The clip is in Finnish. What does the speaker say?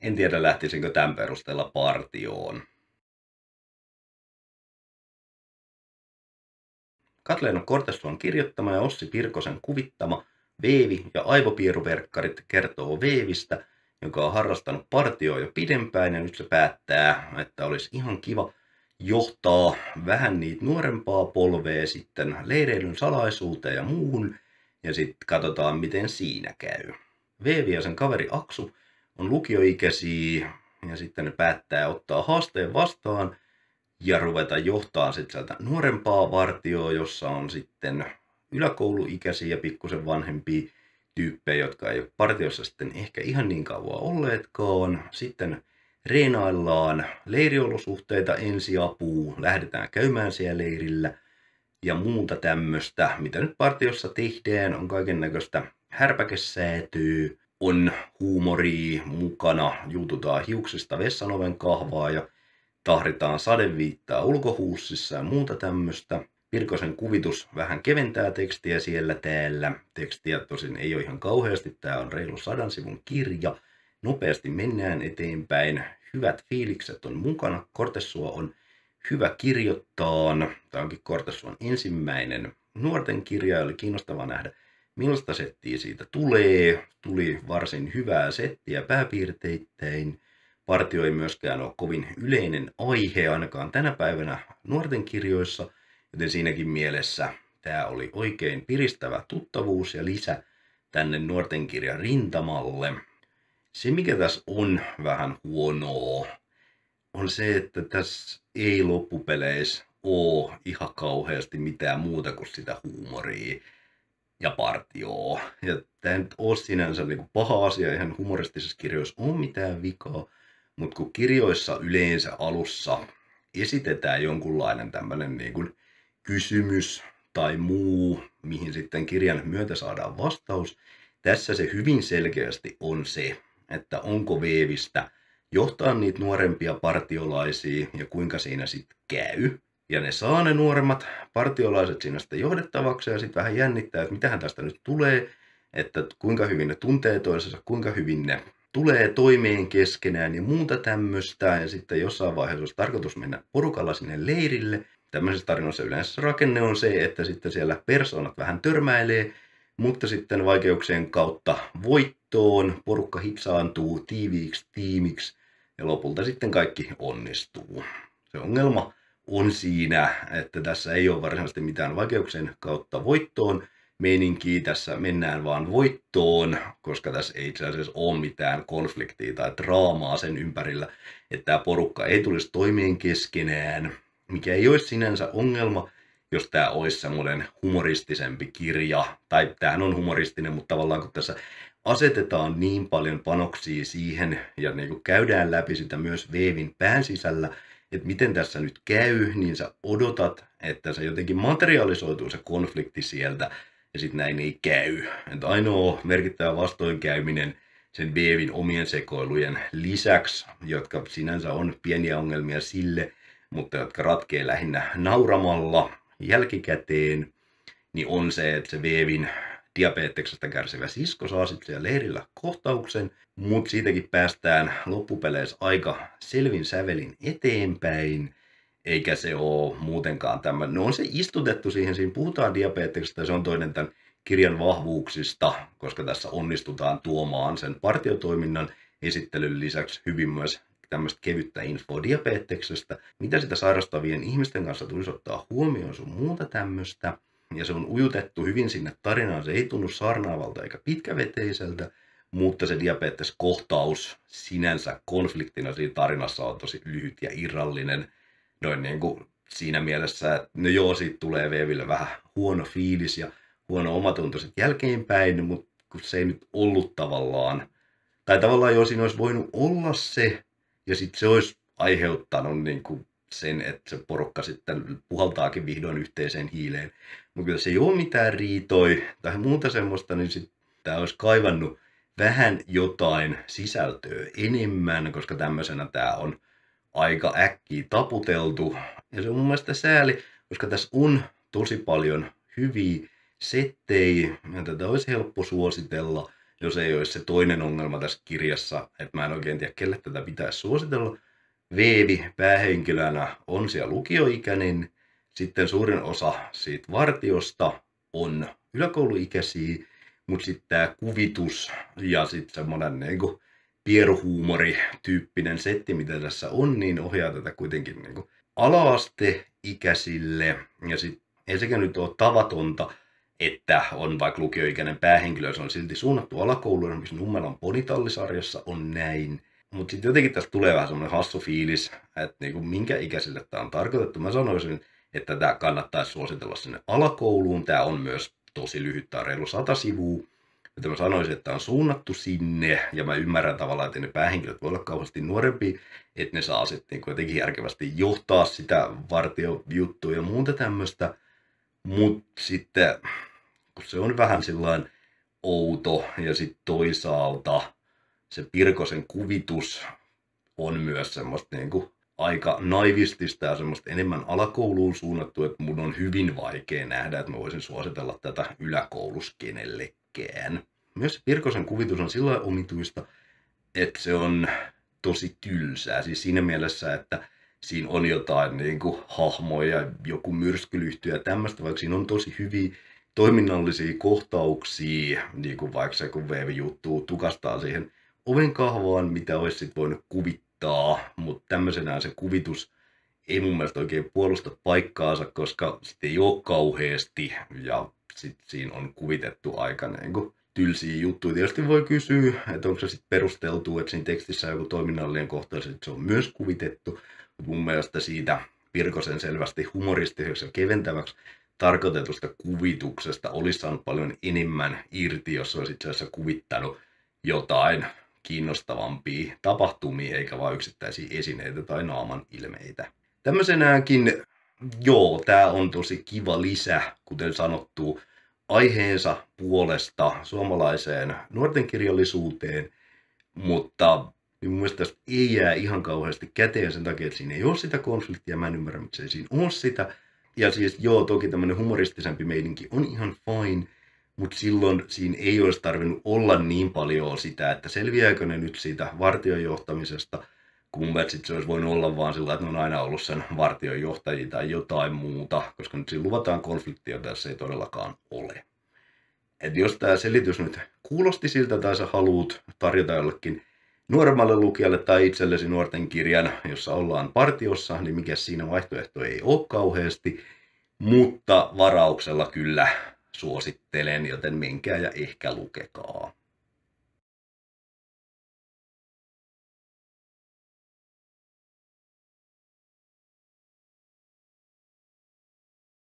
En tiedä lähtisinkö tämän perusteella partioon. Katleena on kirjoittama ja Ossi Pirkosen kuvittama Veevi ja aivopieruverkkarit kertoo Veevistä, joka on harrastanut partioa jo pidempään ja nyt se päättää, että olisi ihan kiva johtaa vähän niitä nuorempaa polvea sitten leireilyn salaisuuteen ja muuhun ja sitten katsotaan miten siinä käy. Veevi ja sen kaveri Aksu on lukioikäisiä ja sitten ne päättää ottaa haasteen vastaan ja ruveta johtaa sitten sieltä nuorempaa vartioa, jossa on sitten yläkouluikäisiä ja pikkusen vanhempia tyyppejä, jotka ei ole partiossa sitten ehkä ihan niin kauan olleetkaan. Sitten reenaillaan leiriolosuhteita, ensiapuu lähdetään käymään siellä leirillä ja muuta tämmöistä, mitä nyt partiossa tehdään, on kaiken näköistä härpäkesäätyä, on huumoria mukana, jututaan hiuksista vessanoven kahvaa ja tahritaan sadeviittaa ulkohuussissa ja muuta tämmöistä. Pirkosen kuvitus vähän keventää tekstiä siellä täällä. Tekstiä tosin ei ole ihan kauheasti, tämä on reilu sadan sivun kirja. Nopeasti mennään eteenpäin. Hyvät fiilikset on mukana. Kortessua on hyvä kirjoittaa. Tämä onkin Kortessuan ensimmäinen nuorten kirja, oli kiinnostava nähdä Millaista settiä siitä tulee? Tuli varsin hyvää settiä pääpiirteittäin. Partio ei myöskään ole kovin yleinen aihe ainakaan tänä päivänä nuorten kirjoissa, joten siinäkin mielessä tämä oli oikein piristävä tuttavuus ja lisä tänne nuorten kirjan rintamalle. Se mikä tässä on vähän huonoa on se, että tässä ei loppupeleissä ole ihan kauheasti mitään muuta kuin sitä huumoria ja partioo. Ja tämä nyt ole sinänsä niin paha asia, ihan humoristisessa kirjoissa on mitään vikaa, mutta kun kirjoissa yleensä alussa esitetään jonkunlainen tämmöinen niin kuin kysymys tai muu, mihin sitten kirjan myötä saadaan vastaus, tässä se hyvin selkeästi on se, että onko Veevistä johtaa niitä nuorempia partiolaisia ja kuinka siinä sitten käy. Ja ne saa ne nuoremmat partiolaiset siinä sitten johdettavaksi ja sitten vähän jännittää, että mitähän tästä nyt tulee, että kuinka hyvin ne tuntee toisensa, kuinka hyvin ne tulee toimeen keskenään ja muuta tämmöistä. Ja sitten jossain vaiheessa olisi tarkoitus mennä porukalla sinne leirille. Tämmöisessä tarinassa yleensä rakenne on se, että sitten siellä persoonat vähän törmäilee, mutta sitten vaikeuksien kautta voittoon porukka hitsaantuu tiiviiksi tiimiksi ja lopulta sitten kaikki onnistuu. Se ongelma on siinä, että tässä ei ole varsinaisesti mitään vaikeuksien kautta voittoon meininkiä. Tässä mennään vaan voittoon, koska tässä ei itse asiassa ole mitään konfliktia tai draamaa sen ympärillä, että tämä porukka ei tulisi toimeen keskenään, mikä ei olisi sinänsä ongelma, jos tämä olisi semmoinen humoristisempi kirja, tai tämähän on humoristinen, mutta tavallaan kun tässä asetetaan niin paljon panoksia siihen ja niin käydään läpi sitä myös Veevin pään sisällä, että miten tässä nyt käy, niin sä odotat, että se jotenkin materialisoituu se konflikti sieltä, ja sitten näin ei käy. Että ainoa merkittävä vastoinkäyminen sen Beevin omien sekoilujen lisäksi, jotka sinänsä on pieniä ongelmia sille, mutta jotka ratkee lähinnä nauramalla jälkikäteen, niin on se, että se Veevin diabeteksestä kärsivä sisko saa sitten siellä leirillä kohtauksen, mutta siitäkin päästään loppupeleissä aika selvin sävelin eteenpäin, eikä se ole muutenkaan tämä. No on se istutettu siihen, siinä puhutaan diabeteksesta, se on toinen tämän kirjan vahvuuksista, koska tässä onnistutaan tuomaan sen partiotoiminnan esittelyn lisäksi hyvin myös tämmöistä kevyttä infoa diabeteksestä, mitä sitä sairastavien ihmisten kanssa tulisi ottaa huomioon sun muuta tämmöistä ja se on ujutettu hyvin sinne tarinaan. Se ei tunnu sarnaavalta eikä pitkäveteiseltä, mutta se diabeteskohtaus sinänsä konfliktina siinä tarinassa on tosi lyhyt ja irrallinen. Noin niin kuin siinä mielessä, että no joo, siitä tulee Veville vähän huono fiilis ja huono omatunto sitten jälkeenpäin, mutta kun se ei nyt ollut tavallaan, tai tavallaan joo, siinä olisi voinut olla se, ja sitten se olisi aiheuttanut niin kuin sen, että se porukka sitten puhaltaakin vihdoin yhteiseen hiileen. Mutta jos ei ole mitään riitoi tai muuta semmoista, niin sitten tämä olisi kaivannut vähän jotain sisältöä enemmän, koska tämmöisenä tämä on aika äkkiä taputeltu. Ja se on mun mielestä sääli, koska tässä on tosi paljon hyviä settejä, ja tätä olisi helppo suositella, jos ei olisi se toinen ongelma tässä kirjassa, että mä en oikein tiedä, kelle tätä pitäisi suositella, Veevi päähenkilönä on siellä lukioikäinen, sitten suurin osa siitä vartiosta on yläkouluikäisiä, mutta sitten tämä kuvitus ja sitten semmoinen niinku pieruhuumori-tyyppinen setti, mitä tässä on, niin ohjaa tätä kuitenkin niinku ala-asteikäisille. Ja sitten ei sekään nyt ole tavatonta, että on vaikka lukioikäinen päähenkilö, se on silti suunnattu alakouluun, missä Nummelan ponitallisarjassa on näin. Mutta sitten jotenkin tästä tulee vähän semmoinen hassu fiilis, että niinku minkä ikäisille tämä on tarkoitettu. Mä sanoisin, että tämä kannattaisi suositella sinne alakouluun. Tämä on myös tosi lyhyt, tämä on reilu sata sivua. Että mä sanoisin, että tämä on suunnattu sinne, ja mä ymmärrän tavallaan, että ne päähenkilöt voi olla kauheasti nuorempi, että ne saa sitten niin jotenkin järkevästi johtaa sitä vartiojuttua ja muuta tämmöistä. Mutta sitten, kun se on vähän sillain outo, ja sitten toisaalta se Pirkosen kuvitus on myös semmoista niin kuin aika naivistista ja semmoista enemmän alakouluun suunnattu, että mun on hyvin vaikea nähdä, että mä voisin suositella tätä yläkoulus kenellekään. Myös Pirkosen kuvitus on sillä omituista, että se on tosi tylsää. Siis siinä mielessä, että siinä on jotain niin kuin, hahmoja, joku myrskylyhty ja tämmöistä, vaikka siinä on tosi hyviä toiminnallisia kohtauksia, niin kuin vaikka se kun Veevi juttuu tukastaa siihen oven kahvaan, mitä olisi sitten voinut kuvittaa, mutta tämmöisenään se kuvitus ei mun mielestä oikein puolusta paikkaansa, koska sitten ei ole kauheasti ja sitten siinä on kuvitettu aika niin kuin tylsiä juttuja. Tietysti voi kysyä, että onko se sitten perusteltu, että siinä tekstissä on joku toiminnallinen kohta, että se on myös kuvitettu. Mutta mun mielestä siitä Virkosen selvästi humoristiseksi ja keventäväksi tarkoitetusta kuvituksesta olisi saanut paljon enemmän irti, jos olisi itse asiassa kuvittanut jotain kiinnostavampia tapahtumia eikä vain yksittäisiä esineitä tai naaman ilmeitä. Tämmöisenäänkin, joo, tämä on tosi kiva lisä, kuten sanottu, aiheensa puolesta suomalaiseen nuorten kirjallisuuteen, mutta niin mun mielestä ei jää ihan kauheasti käteen sen takia, että siinä ei ole sitä konfliktia, mä en ymmärrä miksei siinä ole sitä. Ja siis joo, toki tämmöinen humoristisempi meininki on ihan fine, mutta silloin siinä ei olisi tarvinnut olla niin paljon sitä, että selviääkö ne nyt siitä vartiojohtamisesta, kun mun mielestä se olisi voinut olla vaan sillä, että ne on aina ollut sen vartiojohtajia tai jotain muuta, koska nyt siinä luvataan konfliktia, tässä ei todellakaan ole. Et jos tämä selitys nyt kuulosti siltä tai sä haluut tarjota jollekin nuoremmalle lukijalle tai itsellesi nuorten kirjan, jossa ollaan partiossa, niin mikä siinä vaihtoehto ei ole kauheasti, mutta varauksella kyllä suosittelen, joten menkää ja ehkä lukekaa.